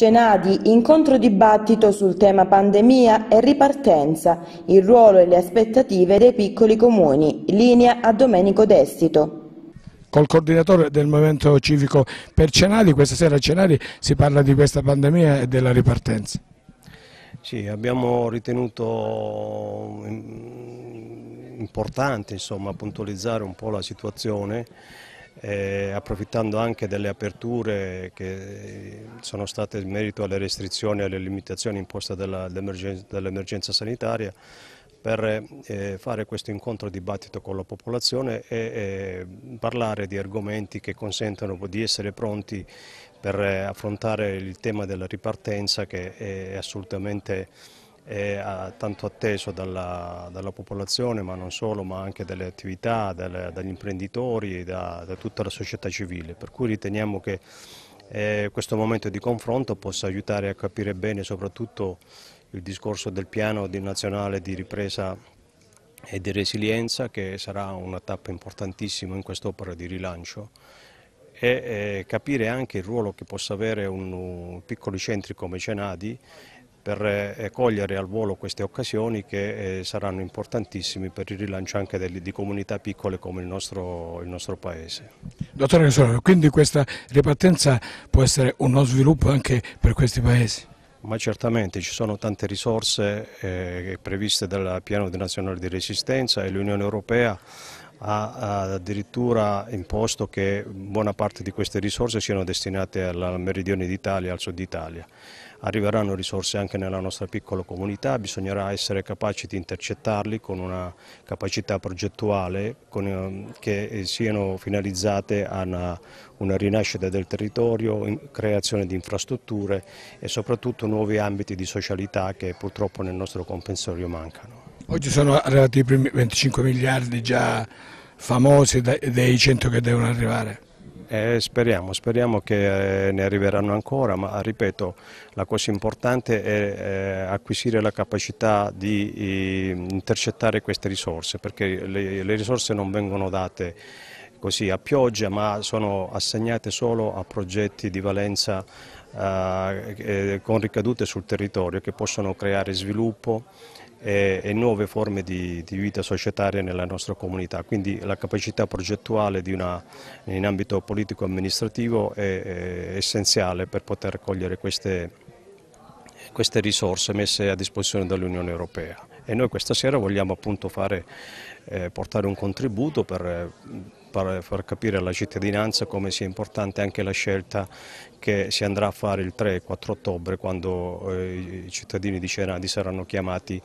Cenadi, incontro dibattito sul tema pandemia e ripartenza, il ruolo e le aspettative dei piccoli comuni, linea a Domenico Destito. Col coordinatore del Movimento Civico per Cenadi, questa sera a Cenadi si parla di questa pandemia e della ripartenza. Sì, abbiamo ritenuto mm, importante insomma, puntualizzare un po' la situazione eh, approfittando anche delle aperture che eh, sono state in merito alle restrizioni e alle limitazioni imposte dall'emergenza dall sanitaria per eh, fare questo incontro dibattito con la popolazione e eh, parlare di argomenti che consentano di essere pronti per eh, affrontare il tema della ripartenza che è assolutamente è eh, tanto atteso dalla, dalla, popolazione, ma non solo, ma anche dalle attività, dalle, dagli imprenditori, da, da, tutta la società civile, per cui riteniamo che eh, questo momento di confronto possa aiutare a capire bene soprattutto il discorso del piano di nazionale di ripresa e di resilienza che sarà una tappa importantissima in quest'opera di rilancio e eh, capire anche il ruolo che possa avere un, un piccoli centri come Cenadi per eh, cogliere al volo queste occasioni che eh, saranno importantissime per il rilancio anche di comunità piccole come il nostro, il nostro Paese. Dottore Casolano, quindi questa ripartenza può essere uno sviluppo anche per questi Paesi? Ma certamente ci sono tante risorse eh, previste dal piano nazionale di resistenza e l'Unione Europea ha addirittura imposto che buona parte di queste risorse siano destinate al meridione d'Italia e al sud d'Italia arriveranno risorse anche nella nostra piccola comunità, bisognerà essere capaci di intercettarli con una capacità progettuale con, ehm, che eh, siano finalizzate a una, una rinascita del territorio, creazione di infrastrutture e soprattutto nuovi ambiti di socialità che purtroppo nel nostro compensorio mancano. Oggi sono arrivati i primi 25 miliardi già famosi dei 100 che devono arrivare. Eh, speriamo, speriamo che eh, ne arriveranno ancora, ma ripeto, la cosa importante è eh, acquisire la capacità di eh, intercettare queste risorse, perché le, le risorse non vengono date così a pioggia, ma sono assegnate solo a progetti di valenza eh, con ricadute sul territorio che possono creare sviluppo, e, e nuove forme di, di, vita societaria nella nostra comunità. Quindi la capacità progettuale una, in ambito politico-amministrativo è, è essenziale per poter cogliere queste, queste risorse messe a disposizione dall'Unione Europea e noi questa sera vogliamo appunto fare, eh, portare un contributo per eh, far capire alla cittadinanza come sia importante anche la scelta che si andrà a fare il 3 e 4 ottobre quando eh, i cittadini di Ceradi saranno chiamati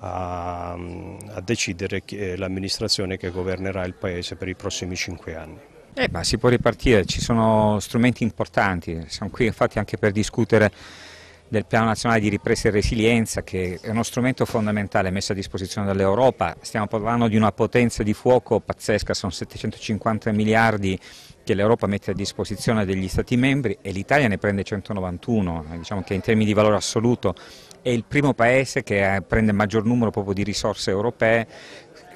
a, a decidere l'amministrazione che governerà il Paese per i prossimi cinque anni. Eh, ma si può ripartire, ci sono strumenti importanti, siamo qui infatti anche per discutere del Piano Nazionale di Ripresa e Resilienza che è uno strumento fondamentale messo a disposizione dall'Europa, stiamo parlando di una potenza di fuoco pazzesca, sono 750 miliardi che l'Europa mette a disposizione degli Stati membri e l'Italia ne prende 191, diciamo che in termini di valore assoluto è il primo paese che eh, prende maggior numero proprio di risorse europee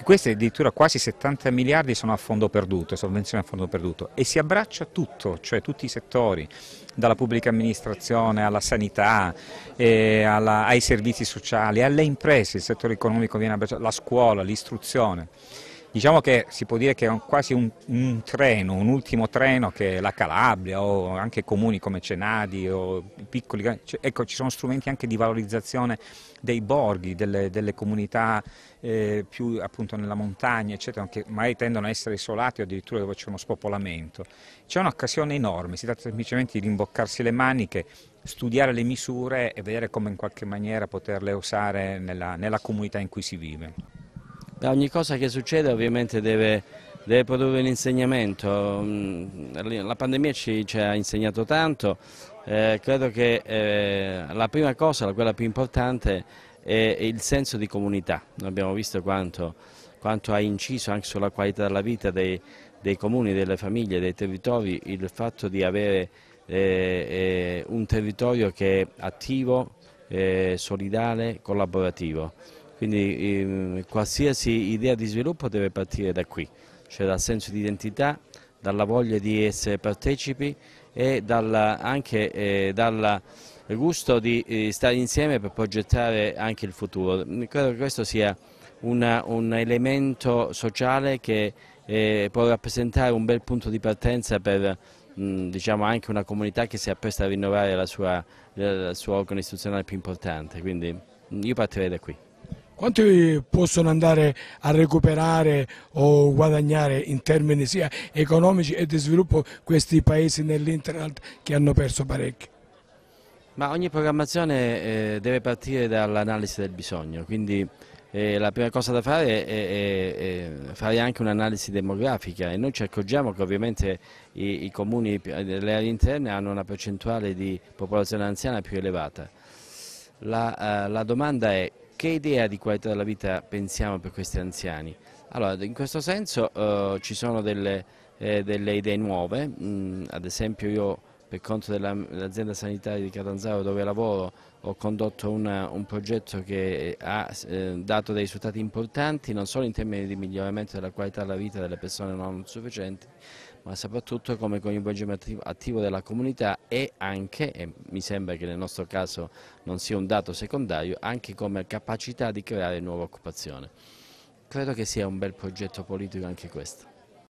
questi addirittura quasi 70 miliardi sono a fondo perduto, sovvenzioni a fondo perduto e si abbraccia tutto, cioè tutti i settori, dalla pubblica amministrazione alla sanità, eh, alla, ai servizi sociali, alle imprese, il settore economico viene abbracciato, la scuola, l'istruzione. Diciamo che si può dire che è quasi un, un treno, un ultimo treno che la Calabria o anche comuni come Cenadi o piccoli, cioè, ecco ci sono strumenti anche di valorizzazione dei borghi, delle, delle comunità eh, più appunto nella montagna eccetera, che magari tendono a essere isolati o addirittura dove c'è uno spopolamento. C'è un'occasione enorme, si tratta semplicemente di rimboccarsi le maniche studiare le misure e vedere come in qualche maniera poterle usare nella, nella comunità in cui si vive ogni cosa che succede ovviamente deve, deve produrre un insegnamento. Mm, la pandemia ci, ci ha insegnato tanto, eh, credo che eh, la prima cosa, quella più importante, è il senso di comunità. Noi abbiamo visto quanto, quanto ha inciso anche sulla qualità della vita dei, dei comuni, delle famiglie, dei territori, il fatto di avere eh, eh un territorio che è attivo, eh, solidale, collaborativo. Quindi eh, qualsiasi idea di sviluppo deve partire da qui, cioè dal senso di identità, dalla voglia di essere partecipi e dalla, anche eh, dal gusto di eh, stare insieme per progettare anche il futuro. Credo che questo sia una, un elemento sociale che eh, può rappresentare un bel punto di partenza per mm, diciamo anche una comunità che si appresta a rinnovare il suo organo istituzionale più importante, quindi mm, io partirei da qui quanto possono andare a recuperare o guadagnare in termini sia economici e di sviluppo questi paesi nell'Interland che hanno perso parecchio? Ma ogni programmazione eh, deve partire dall'analisi del bisogno, quindi eh, la prima cosa da fare è, è, è fare anche un'analisi demografica e noi ci accorgiamo che ovviamente i, i comuni delle aree interne hanno una percentuale di popolazione anziana più elevata. La, eh, la domanda è che idea di qualità della vita pensiamo per questi anziani? Allora, in questo senso eh, ci sono delle, eh, delle idee nuove, mm, ad esempio io per conto dell'azienda sanitaria di Catanzaro dove lavoro ho condotto una, un progetto che ha eh, dato dei risultati importanti non solo in termini di miglioramento della qualità della vita delle persone non sufficienti ma soprattutto come coinvolgimento attivo della comunità e anche, e mi sembra che nel nostro caso non sia un dato secondario, anche come capacità di creare nuova occupazione. Credo che sia un bel progetto politico anche questo.